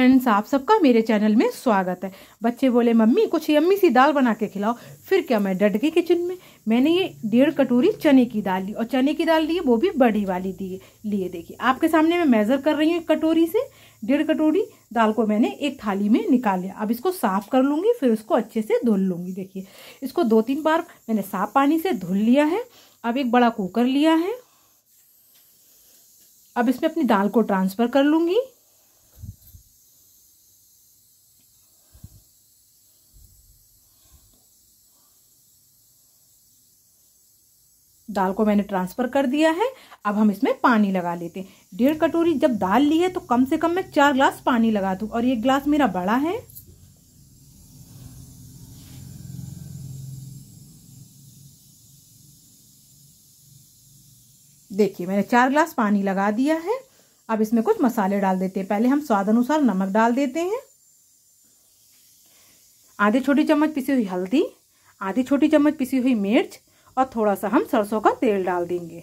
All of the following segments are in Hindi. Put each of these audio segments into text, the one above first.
फ्रेंड्स आप सबका मेरे चैनल में स्वागत है बच्चे बोले मम्मी कुछ यम्मी सी दाल बना के खिलाओ फिर क्या मैं डट गई किचन में मैंने ये डेढ़ कटोरी चने की दाल ली और चने की दाल ली वो भी बड़ी वाली दी लिए देखिए आपके सामने मैं मेज़र कर रही हूँ कटोरी से डेढ़ कटोरी दाल को मैंने एक थाली में निकाल लिया अब इसको साफ कर लूँगी फिर उसको अच्छे से धुल लूँगी देखिए इसको दो तीन बार मैंने साफ पानी से धुल लिया है अब एक बड़ा कुकर लिया है अब इसमें अपनी दाल को ट्रांसफ़र कर लूँगी दाल को मैंने ट्रांसफ़र कर दिया है अब हम इसमें पानी लगा लेते हैं डेढ़ कटोरी जब दाल ली है तो कम से कम मैं चार ग्लास पानी लगा दूँ और एक ग्लास मेरा बड़ा है देखिए मैंने चार ग्लास पानी लगा दिया है अब इसमें कुछ मसाले डाल देते हैं पहले हम स्वाद अनुसार नमक डाल देते हैं आधे छोटी चम्मच पिसी हुई हल्दी आधी छोटी चम्मच पिसी हुई मिर्च और थोड़ा सा हम सरसों का तेल डाल देंगे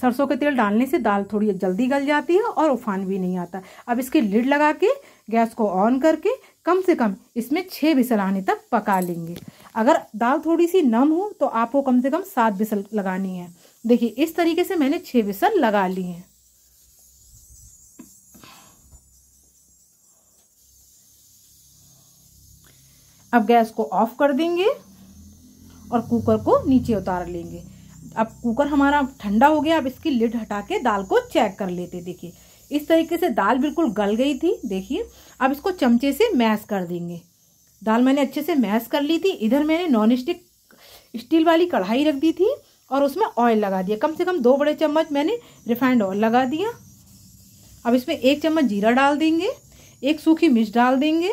सरसों के तेल डालने से दाल थोड़ी जल्दी गल जाती है और उफान भी नहीं आता अब इसकी लिड लगा के गैस को ऑन करके कम से कम इसमें छः बिसल आने तक पका लेंगे अगर दाल थोड़ी सी नम हो तो आपको कम से कम सात बिसल लगानी है देखिए इस तरीके से मैंने छः बिसल लगा ली हैं अब गैस को ऑफ कर देंगे और कुकर को नीचे उतार लेंगे अब कुकर हमारा ठंडा हो गया अब इसकी लिड हटा के दाल को चेक कर लेते देखिए इस तरीके से दाल बिल्कुल गल गई थी देखिए अब इसको चमचे से मैश कर देंगे दाल मैंने अच्छे से मैश कर ली थी इधर मैंने नॉन स्टिक स्टील वाली कढ़ाई रख दी थी और उसमें ऑयल लगा दिया कम से कम दो बड़े चम्मच मैंने रिफाइंड ऑयल लगा दिया अब इसमें एक चम्मच जीरा डाल देंगे एक सूखी मिर्च डाल देंगे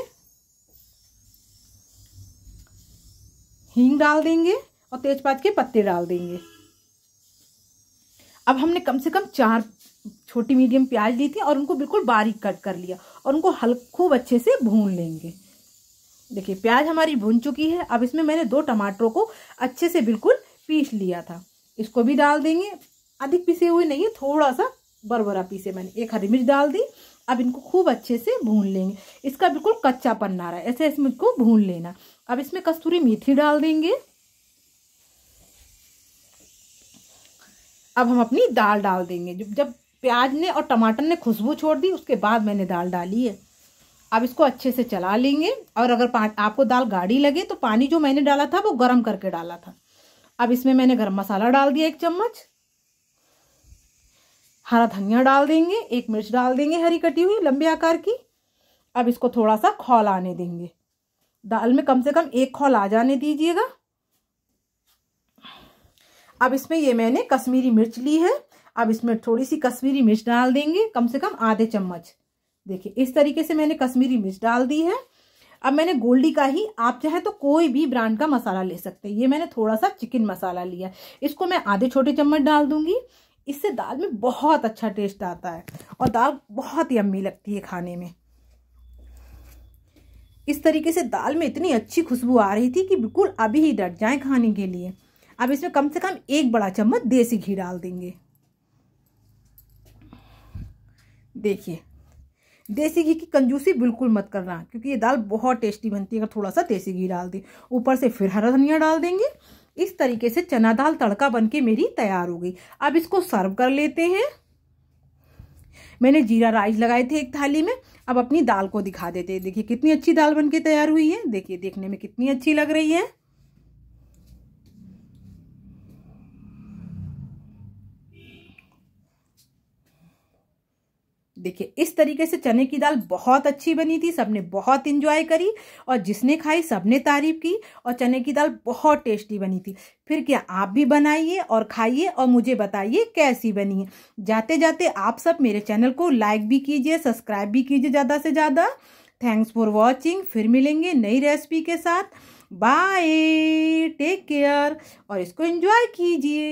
हींग डाल देंगे और तेजपात के पत्ते डाल देंगे अब हमने कम से कम चार छोटी मीडियम प्याज ली थी और उनको बिल्कुल बारीक कट कर लिया और उनको हल खूब अच्छे से भून लेंगे देखिए प्याज हमारी भून चुकी है अब इसमें मैंने दो टमाटरों को अच्छे से बिल्कुल पीस लिया था इसको भी डाल देंगे अधिक पीसे हुए नहीं है थोड़ा सा बरबरा पीसे मैंने एक हरी मिर्च डाल दी अब इनको खूब अच्छे से भून लेंगे इसका बिल्कुल कच्चा पन्ना रहा है ऐसे इसमें इसको भून लेना अब इसमें कस्तूरी मेथी डाल देंगे अब हम अपनी दाल डाल देंगे जब जब प्याज ने और टमाटर ने खुशबू छोड़ दी उसके बाद मैंने दाल डाली है अब इसको अच्छे से चला लेंगे और अगर आपको दाल गाढ़ी लगे तो पानी जो मैंने डाला था वो गर्म करके डाला था अब इसमें मैंने गर्म मसाला डाल दिया एक चम्मच हरा धनिया डाल देंगे एक मिर्च डाल देंगे हरी कटी हुई लंबे आकार की अब इसको थोड़ा सा खौल आने देंगे दाल में कम से कम एक खौल आ जाने दीजिएगा अब इसमें ये मैंने कश्मीरी मिर्च ली है अब इसमें थोड़ी सी कश्मीरी मिर्च डाल देंगे कम से कम आधे चम्मच देखिए इस तरीके से मैंने कश्मीरी मिर्च डाल दी है अब मैंने गोल्डी का ही आप चाहे तो कोई भी ब्रांड का मसाला ले सकते हैं ये मैंने थोड़ा सा चिकन मसाला लिया इसको मैं आधे छोटे चम्मच डाल दूंगी इससे दाल में बहुत अच्छा टेस्ट आता है और दाल बहुत ही अम्मी लगती है खाने में इस तरीके से दाल में इतनी अच्छी खुशबू आ रही थी कि बिल्कुल अभी ही डट जाए खाने के लिए अब इसमें कम से कम एक बड़ा चम्मच देसी घी डाल देंगे देखिए देसी घी की कंजूसी बिल्कुल मत करना क्योंकि ये दाल बहुत टेस्टी बनती है अगर थोड़ा सा देसी घी डाल दें ऊपर से फिर हरा धनिया डाल देंगे इस तरीके से चना दाल तड़का बनके मेरी तैयार हो गई अब इसको सर्व कर लेते हैं मैंने जीरा राइस लगाए थे एक थाली में अब अपनी दाल को दिखा देते हैं देखिए कितनी अच्छी दाल बनके तैयार हुई है देखिए देखने में कितनी अच्छी लग रही है देखिए इस तरीके से चने की दाल बहुत अच्छी बनी थी सबने बहुत इंजॉय करी और जिसने खाई सबने तारीफ की और चने की दाल बहुत टेस्टी बनी थी फिर क्या आप भी बनाइए और खाइए और मुझे बताइए कैसी बनी है जाते जाते आप सब मेरे चैनल को लाइक भी कीजिए सब्सक्राइब भी कीजिए ज़्यादा से ज़्यादा थैंक्स फॉर वॉचिंग फिर मिलेंगे नई रेसिपी के साथ बाय टेक केयर और इसको इन्जॉय कीजिए